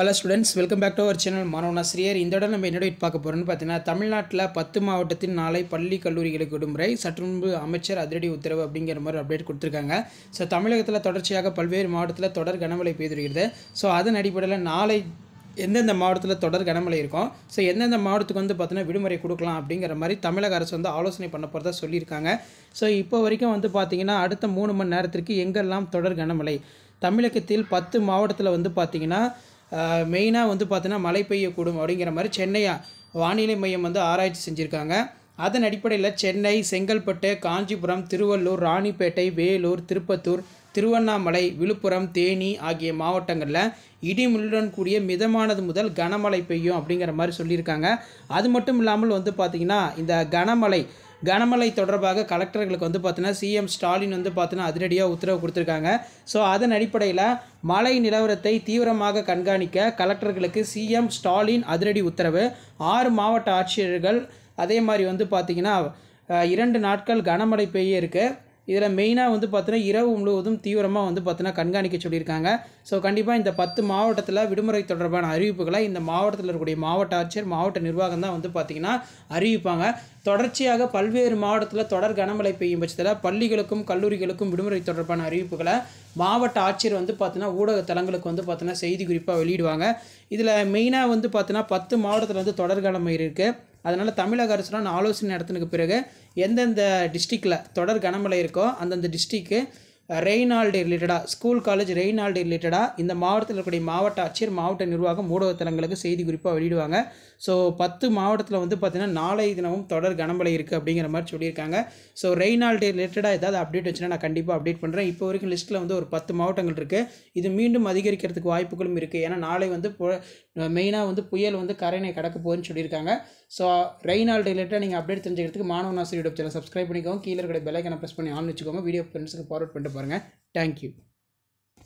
hello students welcome back to our channel மனோனாசிரியர் இந்த இடம் நம்ம என்னோட பார்க்க போகிறோம்னு பார்த்தீங்கன்னா தமிழ்நாட்டில் பத்து மாவட்டத்தின் நாளை பள்ளி கல்லூரிகளுக்கு விடுமுறை சற்றுமுன்பு அமைச்சர் அதிரடி உத்தரவு அப்படிங்கிற மாதிரி அப்டேட் கொடுத்துருக்காங்க ஸோ தமிழகத்தில் தொடர்ச்சியாக பல்வேறு மாவட்டத்தில் தொடர் கனமழை பெய்து வருகிறது ஸோ அதன் அடிப்படையில் நாளை எந்தெந்த மாவட்டத்தில் தொடர் கனமழை இருக்கும் ஸோ எந்தெந்த மாவட்டத்துக்கு வந்து பார்த்தீங்கன்னா விடுமுறை கொடுக்கலாம் அப்படிங்கிற மாதிரி தமிழக அரசு வந்து ஆலோசனை பண்ண போகிறதா சொல்லியிருக்காங்க ஸோ இப்போ வரைக்கும் வந்து பார்த்திங்கன்னா அடுத்த மூணு மணி நேரத்திற்கு எங்கெல்லாம் தொடர் கனமழை தமிழகத்தில் பத்து மாவட்டத்தில் வந்து பார்த்திங்கன்னா மெயினாக வந்து பார்த்தீங்கன்னா மழை பெய்யக்கூடும் அப்படிங்கிற மாதிரி சென்னையா வானிலை மையம் வந்து ஆராய்ச்சி செஞ்சுருக்காங்க அதன் அடிப்படையில் சென்னை செங்கல்பட்டு காஞ்சிபுரம் திருவள்ளூர் ராணிப்பேட்டை வேலூர் திருப்பத்தூர் திருவண்ணாமலை விழுப்புரம் தேனி ஆகிய மாவட்டங்களில் இடிமுள்ளுடன் கூடிய மிதமானது முதல் கனமழை பெய்யும் அப்படிங்கிற மாதிரி சொல்லியிருக்காங்க அது மட்டும் இல்லாமல் வந்து பார்த்திங்கன்னா இந்த கனமழை கனமழை தொடர்பாக கலெக்டர்களுக்கு வந்து பார்த்தீங்கன்னா சிஎம் ஸ்டாலின் வந்து பார்த்தீங்கன்னா அதிரடியாக உத்தரவு கொடுத்துருக்காங்க ஸோ அதன் அடிப்படையில் மழை நிலவரத்தை தீவிரமாக கண்காணிக்க கலெக்டர்களுக்கு சிஎம் ஸ்டாலின் அதிரடி உத்தரவு ஆறு மாவட்ட ஆட்சியர்கள் அதே மாதிரி வந்து பார்த்திங்கன்னா இரண்டு நாட்கள் கனமழை பெய்ய இருக்குது இதில் மெயினாக வந்து பார்த்தீங்கன்னா இரவு முழுவதும் தீவிரமாக வந்து பார்த்தீங்கன்னா கண்காணிக்க சொல்லியிருக்காங்க ஸோ கண்டிப்பாக இந்த பத்து மாவட்டத்தில் விடுமுறை தொடர்பான அறிவிப்புகளை இந்த மாவட்டத்தில் இருக்கக்கூடிய மாவட்ட ஆட்சியர் மாவட்ட நிர்வாகம் தான் வந்து பார்த்திங்கன்னா அறிவிப்பாங்க தொடர்ச்சியாக பல்வேறு மாவட்டத்தில் தொடர் கனமழை பெய்யும் பட்சத்தில் பள்ளிகளுக்கும் கல்லூரிகளுக்கும் விடுமுறை தொடர்பான அறிவிப்புகளை மாவட்ட ஆட்சியர் வந்து பார்த்தீங்கன்னா ஊடக தளங்களுக்கு வந்து பார்த்தீங்கன்னா செய்தி குறிப்பாக வெளியிடுவாங்க இதில் மெயினாக வந்து பார்த்தீங்கன்னா பத்து மாவட்டத்தில் வந்து தொடர் கனமழை இருக்குது அதனால் தமிழக அரசுடன் ஆலோசனை நடத்தினுக்கு பிறகு எந்தெந்த டிஸ்ட்ரிக்டில் தொடர் கனமழை இருக்கோ அந்தந்த டிஸ்ட்ரிக்கு ரெய்னால்டு ரிலேட்டடாக ஸ்கூல் காலேஜ் ரெய்னால்டு ரிலேட்டடாக இந்த மாவட்டத்தில் இருக்கக்கூடிய மாவட்ட ஆட்சியர் மாவட்ட நிர்வாகம் ஊடகத்தலங்களுக்கு செய்தி குறிப்பாக வெளியிடுவாங்க ஸோ பத்து மாவட்டத்தில் வந்து பார்த்திங்கன்னா நாளை தினமும் தொடர் கனமழை இருக்குது அப்படிங்கிற மாதிரி சொல்லியிருக்காங்க ஸோ ரெய்னால்டு ரிலேட்டடாக ஏதாவது அப்டேட் வச்சுன்னா நான் கண்டிப்பாக அப்டேட் பண்ணுறேன் இப்போ வரைக்கும் லிஸ்ட்டில் வந்து ஒரு பத்து மாவட்டங்கள் இருக்குது இது மீண்டும் அதிகரிக்கிறதுக்கு வாய்ப்புகளும் இருக்குது ஏன்னா நாளை வந்து மெயினாக வந்து புயல் வந்து கரையினை கடக்க போகுதுன்னு சொல்லியிருக்காங்க ஸோ ரெய்னால்டு ரிலேட்டாக நீங்கள் அப்டேட் தெரிஞ்சுக்கிறதுக்கு மாணவன் ஆசிரியர் யூடியூப் சேனல் சப்ஸ்கிரைப் பண்ணிக்கோங்க கீழே இருக்கிற பெலைக்கனை ப்ரெஸ் பண்ணி ஆன் வச்சுக்கோங்க வீடியோ ஃப்ரெண்ட்ஸுக்கு ஃபார்வர்ட் பண்ணிட்டு பாருங்கள் தேங்க்யூ